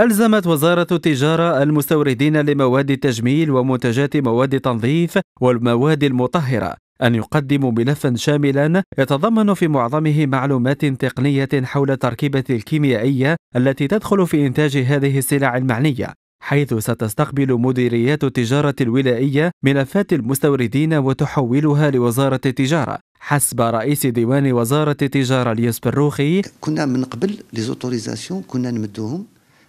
ألزمت وزارة التجارة المستوردين لمواد التجميل ومنتجات مواد التنظيف والمواد المطهرة أن يقدموا ملفا شاملا يتضمن في معظمه معلومات تقنية حول التركيبة الكيميائية التي تدخل في إنتاج هذه السلع المعنية حيث ستستقبل مديريات التجارة الولائية ملفات المستوردين وتحولها لوزارة التجارة حسب رئيس ديوان وزارة التجارة الياس بروخي كنا من قبل ليزوتوريزاسيون كنا نمدوهم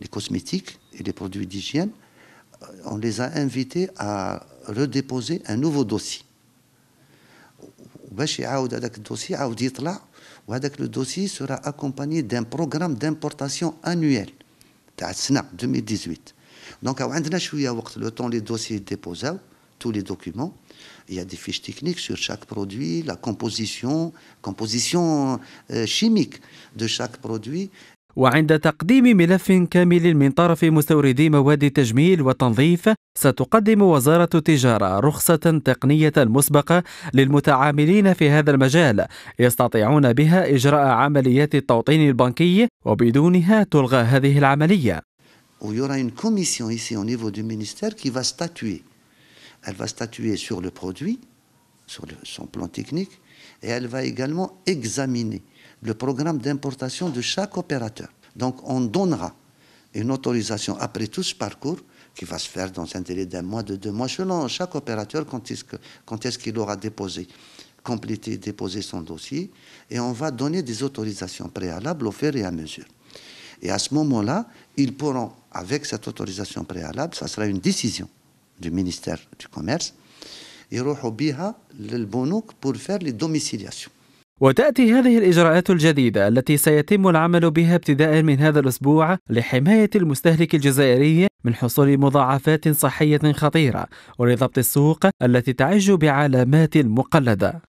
les cosmétiques et les produits d'hygiène, on les a invités à redéposer un nouveau dossier. Le dossier sera accompagné d'un programme d'importation annuel, SNAP 2018. Donc, à Andrés, il y a le temps les dossiers déposés. tous les documents. Il y a des fiches techniques sur chaque produit, la composition, composition euh, chimique de chaque produit. وعند تقديم ملف كامل من طرف مستوردي مواد التجميل والتنظيف ستقدم وزارة التجارة رخصة تقنية مسبقة للمتعاملين في هذا المجال يستطيعون بها إجراء عمليات التوطين البنكي وبدونها تلغى هذه العملية. ويرى une commission ici au niveau du ministère qui va statuer elle va statuer sur le produit, sur son plan technique, et elle va également examiner le programme d'importation de chaque opérateur. Donc on donnera une autorisation après tout ce parcours qui va se faire dans un délai d'un mois, de deux mois, selon chaque opérateur quand est-ce qu'il aura déposé, complété, déposé son dossier, et on va donner des autorisations préalables au fur et à mesure. Et à ce moment-là, ils pourront, avec cette autorisation préalable, ça sera une décision du ministère du Commerce يروحوا بها للبنوك بور فير لي دوميسيلياسيون وتأتي هذه الإجراءات الجديدة التي سيتم العمل بها ابتداء من هذا الأسبوع لحماية المستهلك الجزائري من حصول مضاعفات صحية خطيرة ولضبط السوق التي تعج بعلامات مقلدة